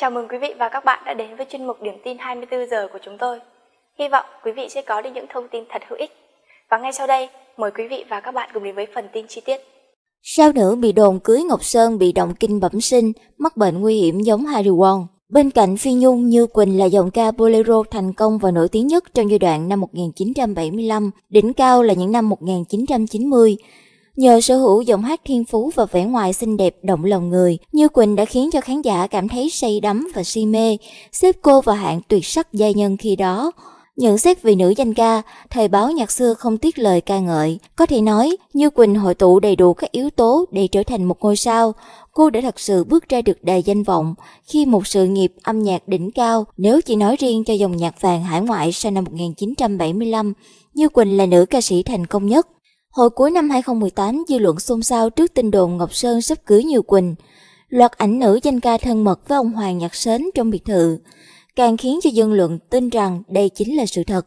Chào mừng quý vị và các bạn đã đến với chuyên mục Điểm tin 24 giờ của chúng tôi. Hy vọng quý vị sẽ có được những thông tin thật hữu ích. Và ngay sau đây, mời quý vị và các bạn cùng đến với phần tin chi tiết. Sao nữ bị đồn cưới Ngọc Sơn bị động kinh bẩm sinh, mắc bệnh nguy hiểm giống Harry Won. Bên cạnh Phi Nhung, Như Quỳnh là giọng ca bolero thành công và nổi tiếng nhất trong giai đoạn năm 1975, đỉnh cao là những năm 1990. Nhờ sở hữu giọng hát thiên phú và vẻ ngoài xinh đẹp động lòng người, Như Quỳnh đã khiến cho khán giả cảm thấy say đắm và si mê, xếp cô vào hạng tuyệt sắc giai nhân khi đó. Nhận xét về nữ danh ca, thời báo nhạc xưa không tiếc lời ca ngợi. Có thể nói, Như Quỳnh hội tụ đầy đủ các yếu tố để trở thành một ngôi sao. Cô đã thật sự bước ra được đài danh vọng khi một sự nghiệp âm nhạc đỉnh cao. Nếu chỉ nói riêng cho dòng nhạc vàng hải ngoại sau năm 1975, Như Quỳnh là nữ ca sĩ thành công nhất. Hồi cuối năm 2018, dư luận xôn xao trước tin đồn Ngọc Sơn sắp cưới Nhiều Quỳnh. Loạt ảnh nữ danh ca thân mật với ông Hoàng Nhạc Sến trong biệt thự, càng khiến cho dân luận tin rằng đây chính là sự thật.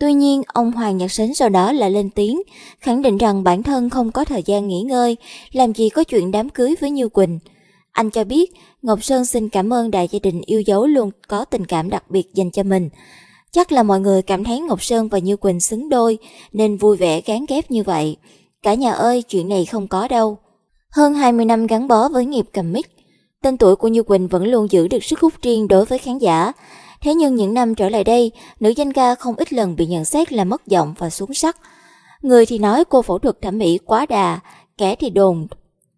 Tuy nhiên, ông Hoàng Nhạc Sến sau đó lại lên tiếng, khẳng định rằng bản thân không có thời gian nghỉ ngơi, làm gì có chuyện đám cưới với Như Quỳnh. Anh cho biết, Ngọc Sơn xin cảm ơn đại gia đình yêu dấu luôn có tình cảm đặc biệt dành cho mình. Chắc là mọi người cảm thấy Ngọc Sơn và Như Quỳnh xứng đôi nên vui vẻ gán ghép như vậy. Cả nhà ơi, chuyện này không có đâu. Hơn 20 năm gắn bó với nghiệp cầm mic, tên tuổi của Như Quỳnh vẫn luôn giữ được sức hút riêng đối với khán giả. Thế nhưng những năm trở lại đây, nữ danh ca không ít lần bị nhận xét là mất giọng và xuống sắc. Người thì nói cô phẫu thuật thẩm mỹ quá đà, kẻ thì đồn.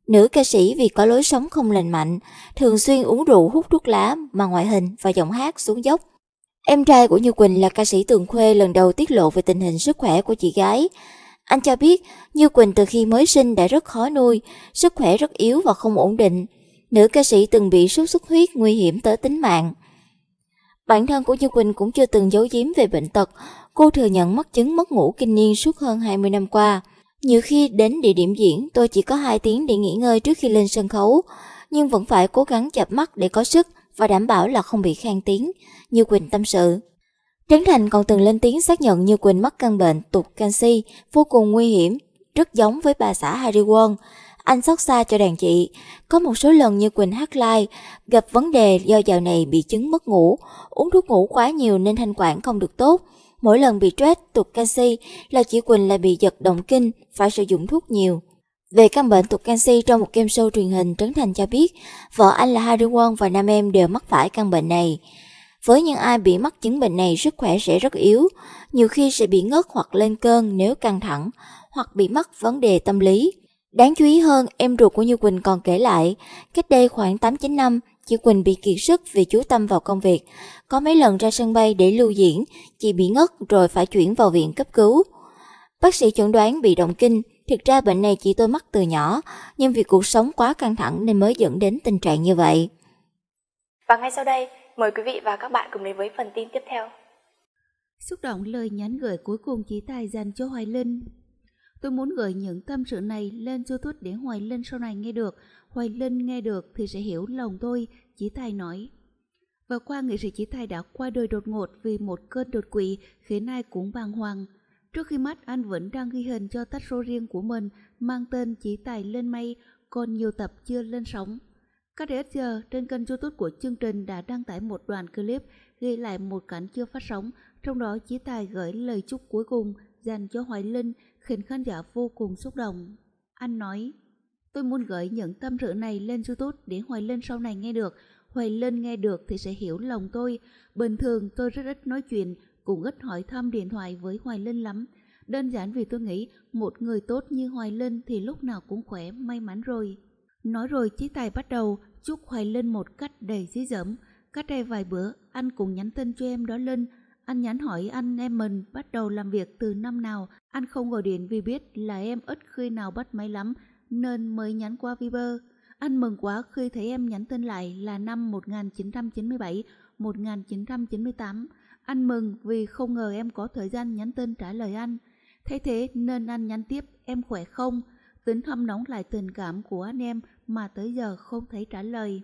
Nữ ca sĩ vì có lối sống không lành mạnh, thường xuyên uống rượu hút thuốc lá mà ngoại hình và giọng hát xuống dốc. Em trai của Như Quỳnh là ca sĩ Tường Khuê lần đầu tiết lộ về tình hình sức khỏe của chị gái. Anh cho biết Như Quỳnh từ khi mới sinh đã rất khó nuôi, sức khỏe rất yếu và không ổn định. Nữ ca sĩ từng bị sốt xuất huyết nguy hiểm tới tính mạng. Bản thân của Như Quỳnh cũng chưa từng giấu giếm về bệnh tật. Cô thừa nhận mắc chứng mất ngủ kinh niên suốt hơn 20 năm qua. Nhiều khi đến địa điểm diễn, tôi chỉ có 2 tiếng để nghỉ ngơi trước khi lên sân khấu, nhưng vẫn phải cố gắng chập mắt để có sức và đảm bảo là không bị khen tiếng, Như Quỳnh tâm sự. Trấn Thành còn từng lên tiếng xác nhận Như Quỳnh mắc căn bệnh tụt canxi vô cùng nguy hiểm, rất giống với bà xã Harry Won. Anh xót xa cho đàn chị, có một số lần Như Quỳnh hát live, gặp vấn đề do dạo này bị chứng mất ngủ, uống thuốc ngủ quá nhiều nên thanh quản không được tốt. Mỗi lần bị stress, tụt canxi là chị Quỳnh lại bị giật động kinh, phải sử dụng thuốc nhiều. Về căn bệnh tụt canxi trong một game show truyền hình, Trấn Thành cho biết vợ anh là Harry Won và Nam Em đều mắc phải căn bệnh này. Với những ai bị mắc chứng bệnh này, sức khỏe sẽ rất yếu, nhiều khi sẽ bị ngất hoặc lên cơn nếu căng thẳng, hoặc bị mắc vấn đề tâm lý. Đáng chú ý hơn, em ruột của Như Quỳnh còn kể lại, cách đây khoảng 8-9 năm, chị Quỳnh bị kiệt sức vì chú tâm vào công việc. Có mấy lần ra sân bay để lưu diễn, chị bị ngất rồi phải chuyển vào viện cấp cứu. Bác sĩ chẩn đoán bị động kinh, Thực ra bệnh này chỉ tôi mắc từ nhỏ, nhưng vì cuộc sống quá căng thẳng nên mới dẫn đến tình trạng như vậy. Và ngay sau đây, mời quý vị và các bạn cùng đến với phần tin tiếp theo. Xúc động lời nhắn gửi cuối cùng chỉ tài dành cho Hoài Linh. Tôi muốn gửi những tâm sự này lên YouTube để Hoài Linh sau này nghe được. Hoài Linh nghe được thì sẽ hiểu lòng tôi, chỉ Tài nói. Vừa qua, nghệ sĩ chỉ Tài đã qua đời đột ngột vì một cơn đột quỵ khiến ai cũng bàng hoàng. Trước khi mất, anh vẫn đang ghi hình cho tách show riêng của mình mang tên Chỉ Tài Lên Mây, còn nhiều tập chưa lên sóng. Cách để ít giờ, trên kênh youtube của chương trình đã đăng tải một đoạn clip ghi lại một cảnh chưa phát sóng, trong đó Chỉ Tài gửi lời chúc cuối cùng dành cho Hoài Linh khiến khán giả vô cùng xúc động. Anh nói, tôi muốn gửi những tâm sự này lên youtube để Hoài Linh sau này nghe được, Hoài Linh nghe được thì sẽ hiểu lòng tôi. Bình thường tôi rất ít nói chuyện cũng ít hỏi thăm điện thoại với Hoài Linh lắm. Đơn giản vì tôi nghĩ một người tốt như Hoài Linh thì lúc nào cũng khỏe, may mắn rồi. Nói rồi Chí Tài bắt đầu chúc Hoài Linh một cách đầy dí dẫm. Cách đây vài bữa, anh cũng nhắn tin cho em đó Linh. Anh nhắn hỏi anh em mình bắt đầu làm việc từ năm nào. Anh không gọi điện vì biết là em ít khi nào bắt máy lắm, nên mới nhắn qua Viber. Anh mừng quá khi thấy em nhắn tin lại là năm 1997, 1998. Anh mừng vì không ngờ em có thời gian nhắn tin trả lời anh. Thế thế nên anh nhắn tiếp em khỏe không? Tính hâm nóng lại tình cảm của anh em mà tới giờ không thấy trả lời.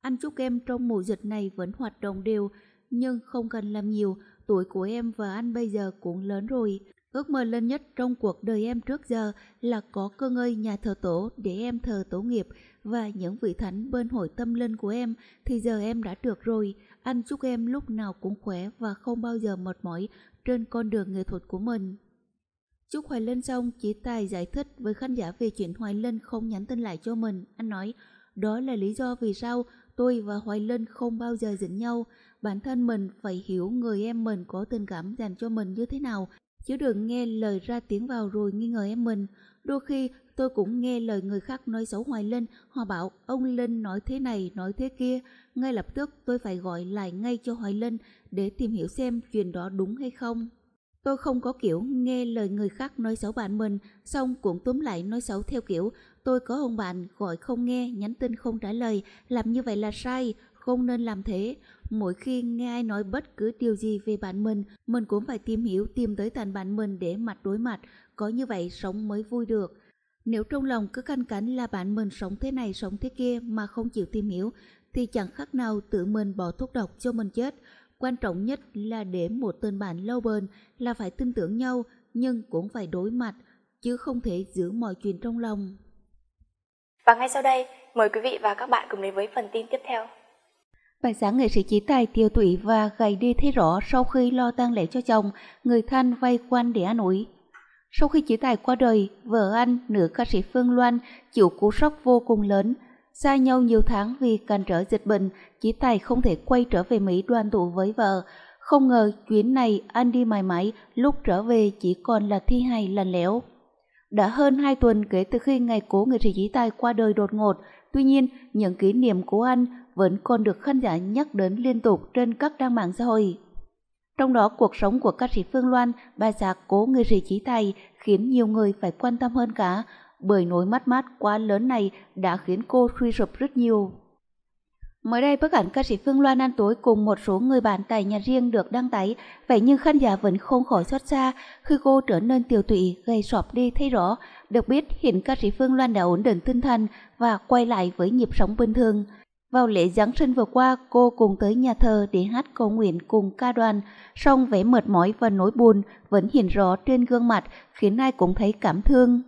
Anh chúc em trong mùa dịch này vẫn hoạt động đều, nhưng không cần làm nhiều, tuổi của em và anh bây giờ cũng lớn rồi, Ước mơ lớn nhất trong cuộc đời em trước giờ là có cơ ngơi nhà thờ tổ để em thờ tổ nghiệp và những vị thánh bên hội tâm linh của em thì giờ em đã được rồi. Anh chúc em lúc nào cũng khỏe và không bao giờ mệt mỏi trên con đường nghệ thuật của mình. Chúc Hoài Linh xong, chỉ Tài giải thích với khán giả về chuyện Hoài Linh không nhắn tin lại cho mình. Anh nói, đó là lý do vì sao tôi và Hoài Linh không bao giờ dính nhau. Bản thân mình phải hiểu người em mình có tình cảm dành cho mình như thế nào Chứ đừng nghe lời ra tiếng vào rồi nghi ngờ em mình. Đôi khi tôi cũng nghe lời người khác nói xấu Hoài Linh. Họ bảo ông Linh nói thế này, nói thế kia. Ngay lập tức tôi phải gọi lại ngay cho Hoài Linh để tìm hiểu xem chuyện đó đúng hay không. Tôi không có kiểu nghe lời người khác nói xấu bạn mình, xong cũng túm lại nói xấu theo kiểu tôi có ông bạn gọi không nghe, nhắn tin không trả lời, làm như vậy là sai, không nên làm thế. Mỗi khi nghe ai nói bất cứ điều gì về bản mình, mình cũng phải tìm hiểu tìm tới tận bản mình để mặt đối mặt, có như vậy sống mới vui được. Nếu trong lòng cứ canh cánh là bản mình sống thế này sống thế kia mà không chịu tìm hiểu, thì chẳng khác nào tự mình bỏ thuốc độc cho mình chết. Quan trọng nhất là để một tên bạn lâu bền là phải tin tưởng nhau nhưng cũng phải đối mặt, chứ không thể giữ mọi chuyện trong lòng. Và ngay sau đây, mời quý vị và các bạn cùng đến với phần tin tiếp theo. Bà xã nghệ sĩ chỉ tài tiêu tụy và gầy đi thấy rõ sau khi lo tang lễ cho chồng, người thân vay quanh để an ủi. Sau khi chỉ tài qua đời, vợ anh, nữ ca sĩ Phương Loan chịu cú sốc vô cùng lớn. Xa nhau nhiều tháng vì cản trở dịch bệnh, chỉ tài không thể quay trở về Mỹ đoàn tụ với vợ. Không ngờ chuyến này anh đi mãi mãi, lúc trở về chỉ còn là thi hài lành lẽo. Đã hơn 2 tuần kể từ khi ngày cố người sĩ chỉ tài qua đời đột ngột, Tuy nhiên, những kỷ niệm của anh vẫn còn được khán giả nhắc đến liên tục trên các trang mạng xã hội. Trong đó, cuộc sống của ca sĩ Phương Loan, bà già cố người rì chỉ tài khiến nhiều người phải quan tâm hơn cả, bởi nỗi mất mát quá lớn này đã khiến cô suy sụp rất nhiều. Mới đây, bức ảnh ca sĩ Phương Loan ăn tối cùng một số người bạn tại nhà riêng được đăng tải, vậy nhưng khán giả vẫn không khỏi xót xa khi cô trở nên tiêu tụy, gây sọp đi thấy rõ. Được biết, hiện ca sĩ Phương Loan đã ổn định tinh thần và quay lại với nhịp sống bình thường. Vào lễ Giáng sinh vừa qua, cô cùng tới nhà thờ để hát cầu nguyện cùng ca đoàn, song vẻ mệt mỏi và nỗi buồn vẫn hiện rõ trên gương mặt khiến ai cũng thấy cảm thương.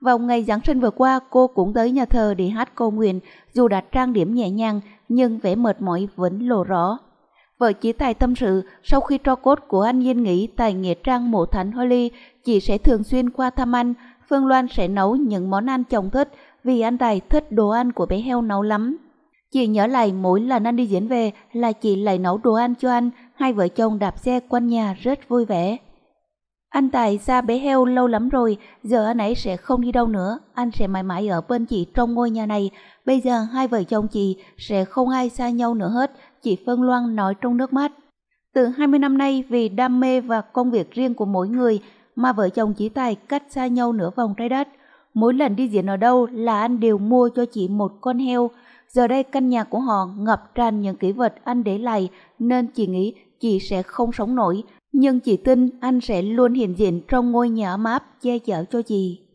Vào ngày Giáng sinh vừa qua, cô cũng tới nhà thờ để hát cầu nguyện, dù đã trang điểm nhẹ nhàng, nhưng vẻ mệt mỏi vẫn lộ rõ. Vợ chỉ tài tâm sự, sau khi tro cốt của anh Yên nghỉ, tại Nghĩa Trang Mộ Thánh holy, chị sẽ thường xuyên qua thăm anh, Phương Loan sẽ nấu những món ăn chồng thích vì anh Tài thích đồ ăn của bé heo nấu lắm. Chị nhớ lại mỗi lần anh đi diễn về là chị lại nấu đồ ăn cho anh, hai vợ chồng đạp xe quanh nhà rất vui vẻ. Anh Tài xa bể heo lâu lắm rồi, giờ anh ấy sẽ không đi đâu nữa, anh sẽ mãi mãi ở bên chị trong ngôi nhà này. Bây giờ hai vợ chồng chị sẽ không ai xa nhau nữa hết, chị Phân Loan nói trong nước mắt. Từ 20 năm nay vì đam mê và công việc riêng của mỗi người mà vợ chồng chị Tài cách xa nhau nửa vòng trái đất. Mỗi lần đi diễn ở đâu là anh đều mua cho chị một con heo. Giờ đây căn nhà của họ ngập tràn những kỷ vật anh để lại nên chị nghĩ chị sẽ không sống nổi nhưng chị tin anh sẽ luôn hiện diện trong ngôi nhà ấm áp che chở cho chị.